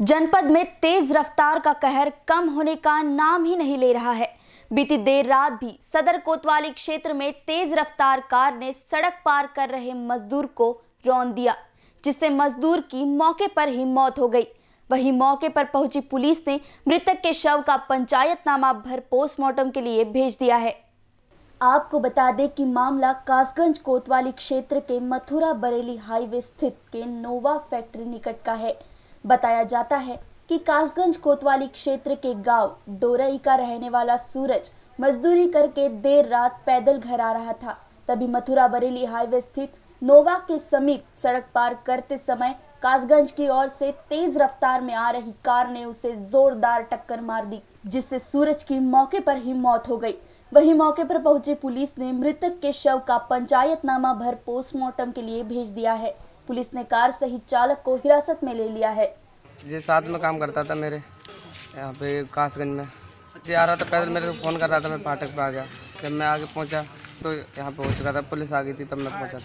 जनपद में तेज रफ्तार का कहर कम होने का नाम ही नहीं ले रहा है बीती देर रात भी सदर कोतवाली क्षेत्र में तेज रफ्तार कार ने सड़क पार कर रहे मजदूर को रौन दिया जिससे मजदूर की मौके पर ही मौत हो गई वहीं मौके पर पहुंची पुलिस ने मृतक के शव का पंचायतनामा भर पोस्टमार्टम के लिए भेज दिया है आपको बता दें कि मामला कासगंज कोतवाली क्षेत्र के मथुरा बरेली हाईवे स्थित के नोवा फैक्ट्री निकट का है बताया जाता है कि कासगंज कोतवाली क्षेत्र के गांव डोरई का रहने वाला सूरज मजदूरी करके देर रात पैदल घर आ रहा था तभी मथुरा बरेली हाईवे स्थित नोवा के समीप सड़क पार करते समय कासगंज की ओर से तेज रफ्तार में आ रही कार ने उसे जोरदार टक्कर मार दी जिससे सूरज की मौके पर ही मौत हो गई वही मौके पर पहुंची पुलिस ने मृतक के शव का पंचायतनामा भर पोस्टमार्टम के लिए भेज दिया है पुलिस ने कार सहित चालक को हिरासत में ले लिया है ये साथ में काम करता था मेरे यहाँ पे कासगंज में ये आ रहा था पैदल मेरे को फ़ोन कर रहा था मैं फाटक पर आ गया जब मैं आगे पहुँचा तो यहाँ पहुँच चुका था पुलिस आ गई थी तब मैं पहुँचा